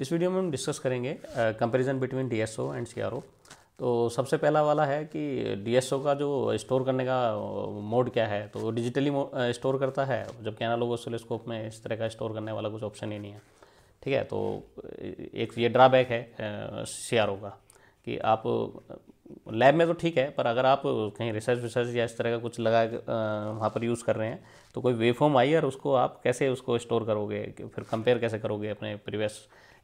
इस वीडियो में हम डिस्कस करेंगे comparison between DSO and CRO तो सबसे पहला वाला है कि डीएसओ का जो स्टोर करने का मोड क्या है तो डिजिटली स्टोर करता है जबकि एनालॉग ऑसिलोस्कोप में इस तरह का स्टोर करने वाला कुछ ऑप्शन ही नहीं है ठीक है तो एक ये ड्राबैक है सीआरओ का कि आप लैब में तो ठीक है पर अगर आप कहीं रिसर्च विसर्च या इस तरह का कुछ लगा वहाँ पर यूज़ कर रहे हैं तो कोई वेव फॉर्म आई और उसको आप कैसे उसको स्टोर करोगे फिर कंपेयर कैसे करोगे अपने प्रीवियस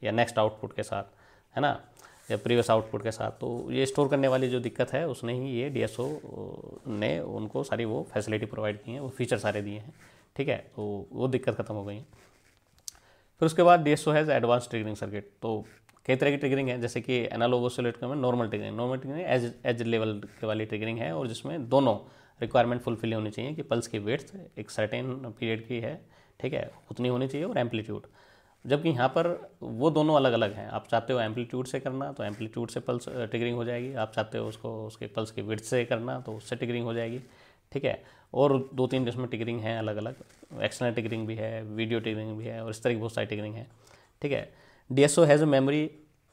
या नेक्स्ट आउटपुट के साथ है ना या प्रीवियस आउटपुट के साथ तो ये स्टोर करने वाली जो दिक्कत है उसने ही ये डी ने उनको सारी वो फैसिलिटी प्रोवाइड की है वो फीचर सारे दिए हैं ठीक है तो वो दिक्कत खत्म हो गई है फिर उसके बाद D S O has advance triggering circuit तो कई तरह की ट्रिगरिंग है जैसे कि एनालॉग ओसोलेट में normal triggering normal triggering edge edge level के वाली ट्रिगरिंग है और जिसमें दोनों रिक्वायरमेंट फुलफिल होनी चाहिए कि पल्स की वेट्स एक सर्टेन पीरियड की है ठीक है उतनी होनी चाहिए और एम्पलीट्यूड जबकि यहाँ पर वो दोनों अलग अलग हैं आप चाहते हो एम्पलीट्यूड से करना तो एम्पलीट्यूड से पल्स ट्रिगरिंग हो जाएगी आप चाहते हो उसको उसके पल्स की वेट्स से करना तो उससे ट्रिगरिंग हो जाएगी ठीक है और दो तीन जिसमें टिगरिंग है अलग अलग एक्सटर्नल टिगरिंग भी है वीडियो टिगरिंग भी है और इस तरह की बहुत सारी टिगरिंग है ठीक है डीएसओ हैज़ मेमोरी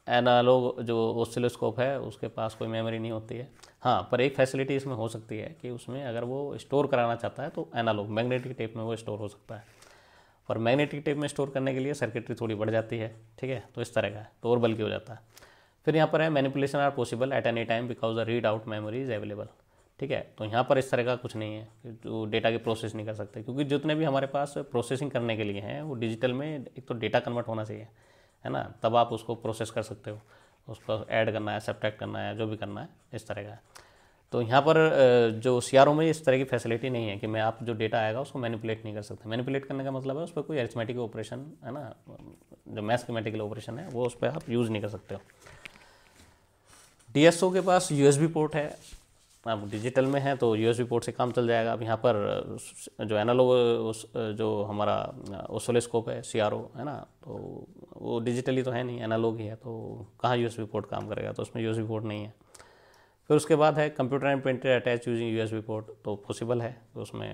एनालॉग जो ओसिलोस्कोप है उसके पास कोई मेमोरी नहीं होती है हाँ पर एक फैसिलिटी इसमें हो सकती है कि उसमें अगर वो स्टोर कराना चाहता है तो एनालॉग मैग्नेटिक टेप में वो स्टोर हो सकता है और मैग्नेटिक टेप में स्टोर करने के लिए सर्किटरी थोड़ी बढ़ जाती है ठीक है तो इस तरह का है तो और बल्कि हो जाता है फिर यहाँ पर है manipulation are possible at any time because the read out memory is available ठीक है तो यहाँ पर इस तरह का कुछ नहीं है जो डेटा की प्रोसेस नहीं कर सकते क्योंकि जितने भी हमारे पास प्रोसेसिंग करने के लिए हैं वो डिजिटल में एक तो डेटा कन्वर्ट होना चाहिए है ना तब आप उसको प्रोसेस कर सकते हो उसको ऐड करना है सब्ट्रैक्ट करना है जो भी करना है इस तरह का तो यहाँ पर जो सी में इस तरह की फैसिलिटी नहीं है कि मैं आप जो डेटा आएगा उसको मैनिपुलेट नहीं कर सकते मैनिपुलेट करने का मतलब है उस पर कोई एरिथमेटिक ऑपरेशन है ना जो मैथमेटिकल ऑपरेशन है वो उस पर आप यूज़ नहीं कर सकते हो डी के पास यू पोर्ट है आप डिजिटल में हैं तो यू पोर्ट से काम चल जाएगा अब यहाँ पर जो एनालॉग जो हमारा ओसोलेस्कोप है सी है ना तो वो डिजिटली तो है नहीं एनालॉग ही है तो कहाँ यू एस पोर्ट काम करेगा तो उसमें यू एस पोर्ट नहीं है फिर उसके बाद है computer and printer attach using U S port तो पॉसिबल है तो उसमें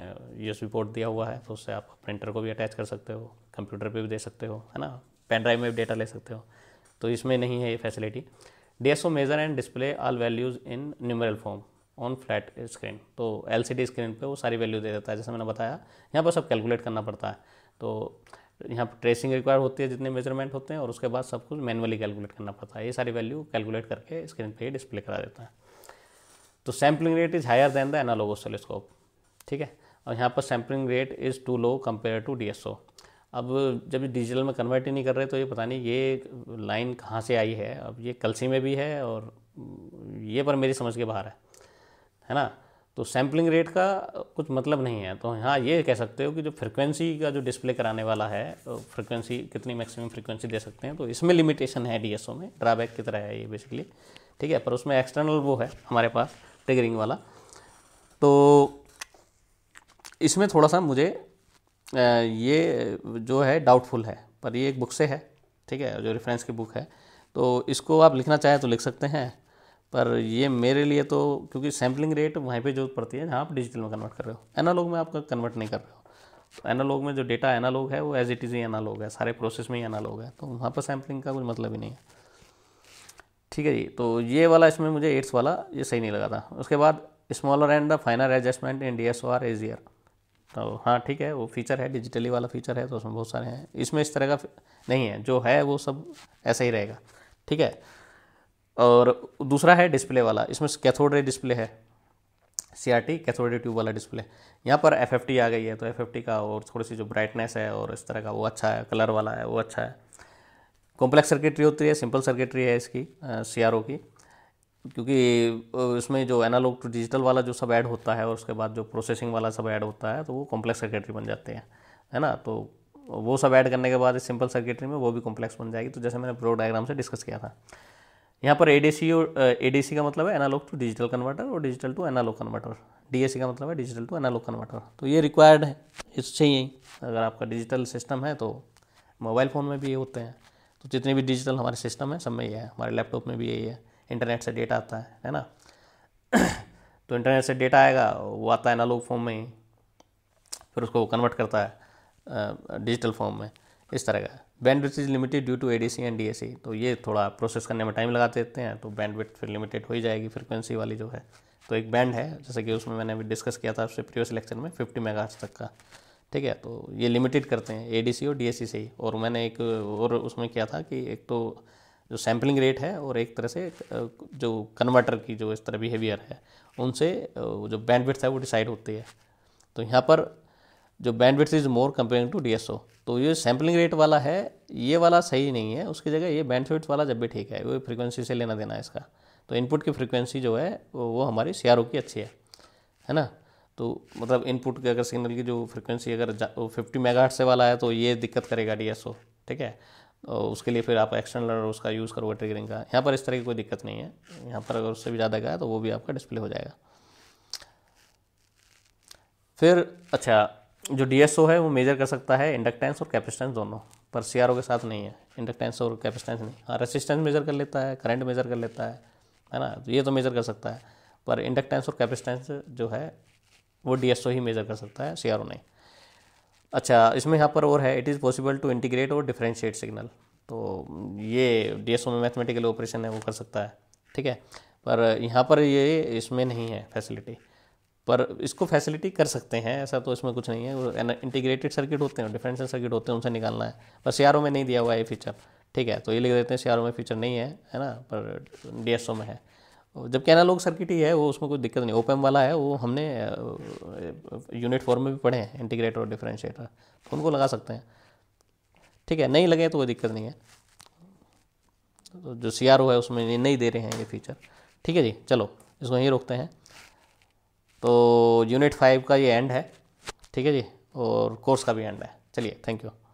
यू एस पोर्ट दिया हुआ है तो उससे आप प्रिंटर को भी अटैच कर सकते हो कंप्यूटर पर भी दे सकते हो है ना पेन ड्राइव में भी डेटा ले सकते हो तो इसमें नहीं है ये facility D S O measure and display all values in numeral form on flat screen तो एल सी डी स्क्रीन पर वो सारी वैल्यू दे देता है जैसे मैंने बताया यहाँ पर सब कैलकुलेट करना पड़ता है तो यहाँ पर ट्रेसिंग रिक्वायर होती है जितने मेजरमेंट होते हैं और उसके बाद सब कुछ मैनुअली कैलकुलेट करना पड़ता है ये सारी वैल्यू कैलकुलेट करके स्क्रीन पर डिस्प्ले करा देता है तो sampling rate is higher than the analog oscilloscope ठीक है और यहाँ पर sampling rate is too low compare to D S O अब जब डिजिटल में कन्वर्ट ही नहीं कर रहे तो ये पता नहीं ये लाइन कहाँ से आई है अब ये कलसी में भी है और ये पर मेरी समझ के बाहर है है ना तो सैम्पलिंग रेट का कुछ मतलब नहीं है तो हाँ ये कह सकते हो कि जो फ्रिक्वेंसी का जो डिस्प्ले कराने वाला है तो फ्रिक्वेंसी कितनी मैक्सिमम फ्रिक्वेंसी दे सकते हैं तो इसमें लिमिटेशन है डी में ड्राबैक की तरह है ये बेसिकली ठीक है पर उसमें एक्सटर्नल वो है हमारे पास टिगरिंग वाला तो इसमें थोड़ा सा मुझे ये जो है डाउटफुल है पर ये एक बुक से है ठीक है जो रेफरेंस की बुक है तो इसको आप लिखना चाहें तो लिख सकते हैं पर ये मेरे लिए तो क्योंकि सैम्पलिंग रेट वहीं पे जो पड़ती है जहाँ आप डिजिटल में कन्वर्ट कर रहे हो एनालॉग में आपका कन्वर्ट नहीं कर रहे हो तो एनालॉग में जो डेटा एनालॉग है वो एज इट इज़ ही एनालॉग है सारे प्रोसेस में ही एनालॉग है तो वहाँ पर सैम्पलिंग का कोई मतलब ही नहीं है ठीक है जी तो ये वाला इसमें मुझे एट्स वाला ये सही नहीं लगा था उसके बाद smaller and the finer adjustment in D S O are easier तो हाँ ठीक है वो फीचर है डिजिटली वाला फीचर है तो उसमें बहुत सारे हैं इसमें इस तरह का नहीं है जो है वो सब ऐसा ही रहेगा ठीक है और दूसरा है डिस्प्ले वाला इसमें कैथोड रे डिस्प्ले है C R T cathode tube वाला डिस्प्ले यहाँ पर एफ एफ टी आ गई है तो एफ एफ टी का और थोड़ी सी जो ब्राइटनेस है और इस तरह का वो अच्छा है कलर वाला है वो अच्छा है कॉम्प्लेक्स सर्किटरी होती है सिंपल सर्किटरी है इसकी सी आर ओ की क्योंकि इसमें जो एनालॉग टू डिजिटल वाला जो सब ऐड होता है और उसके बाद जो प्रोसेसिंग वाला सब ऐड होता है तो वो कॉम्प्लेक्स सर्किटरी बन जाते हैं है ना तो वो सब ऐड करने के बाद इस सिंपल सर्किटरी में वो भी कॉम्प्लेक्स बन जाएगी तो जैसे मैंने प्रो डायग्राम से डिस्कस किया था यहाँ पर एडीसी और एडीसी का मतलब है एनालॉग टू डिजिटल कन्वर्टर और digital to analog converter DAC का मतलब है डिजिटल टू एनालॉग कन्वर्टर तो ये रिक्वायर्ड है इससे ही अगर आपका डिजिटल सिस्टम है तो मोबाइल फ़ोन में भी ये होते हैं तो जितने भी डिजिटल हमारे सिस्टम है सब में ये है हमारे लैपटॉप में भी यही है इंटरनेट से डेटा आता है है ना तो इंटरनेट से डेटा आएगा वो आता है एनालॉग फॉर्म में ही फिर उसको कन्वर्ट करता है डिजिटल फॉर्म में इस तरह का bandwidth is limited due to A D C and D C तो ये थोड़ा प्रोसेस करने में टाइम लगा देते हैं तो बैंडविथ फिर लिमिटेड हो ही जाएगी फ्रिक्वेंसी वाली जो है तो एक बैंड है जैसे कि उसमें मैंने अभी डिस्कस किया था उससे प्रीवियस लेक्चर में फिफ्टी मेगाहर्ट्ज तक का ठीक है तो ये लिमिटेड करते हैं ए डी सी और डी सी से ही और मैंने एक और उसमें किया था कि एक तो जो सैम्पलिंग रेट है और एक तरह से जो कन्वर्टर की जो इस तरह बिहेवियर है उनसे जो बैंडविड्थ है वो डिसाइड होती है तो यहाँ पर जो bandwidth is more compare to D S O तो ये सैम्पलिंग रेट वाला है ये वाला सही नहीं है उसकी जगह ये बैंड वाला जब भी ठीक है वो फ्रीक्वेंसी से लेना देना है इसका तो इनपुट की फ्रीक्वेंसी जो है वो हमारी सी की अच्छी है है ना तो मतलब इनपुट के अगर सिग्नल की जो फ्रीक्वेंसी अगर फिफ्टी मेगाहर्ट से वाला है तो ये दिक्कत करेगा डी ठीक है और उसके लिए फिर आप एक्सटर्नल उसका यूज़ करोगे ट्रिगरिंग का यहाँ पर इस तरह की कोई दिक्कत नहीं है यहाँ पर अगर उससे भी ज़्यादा गया तो वो भी आपका डिस्प्ले हो जाएगा फिर अच्छा जो डी है वो मेजर कर सकता है इंडक्टेंस और कैपेसिटेंस दोनों पर सी के साथ नहीं है इंडक्टेंस और कैपेसिटेंस नहीं हाँ रेसिस्टेंस मेजर कर लेता है करंट मेजर कर लेता है है ना तो ये तो मेजर कर सकता है पर इंडक्टेंस और कैपेसिटेंस जो है वो डी ही मेजर कर सकता है सी नहीं अच्छा इसमें यहाँ पर और है it is possible to integrate और डिफ्रेंशिएट सिग्नल तो ये डी में मैथमेटिकल ऑपरेशन है वो कर सकता है ठीक है पर यहाँ पर ये इसमें नहीं है फैसिलिटी पर इसको फैसिलिटी कर सकते हैं ऐसा तो इसमें कुछ नहीं है इंटीग्रेटेड सर्किट होते हैं डिफरेंशियल सर्किट होते हैं उनसे निकालना है पर सीआरओ में नहीं दिया हुआ है ये फीचर ठीक है तो ये लिख देते हैं सीआरओ में फीचर नहीं है है ना पर डीएसओ में है जबकि एनालॉग सर्किट ही है वो उसमें कोई दिक्कत नहीं ओपन वाला है वो हमने यूनिट फोर में भी पढ़े हैं इंटीग्रेटर और डिफरेंशिएटर तो उनको लगा सकते हैं ठीक है नहीं लगे तो कोई दिक्कत नहीं है तो जो सी है उसमें नहीं दे रहे हैं ये फीचर ठीक है जी चलो इसको यहीं रोकते हैं तो यूनिट फाइव का ये एंड है ठीक है जी और कोर्स का भी एंड है चलिए थैंक यू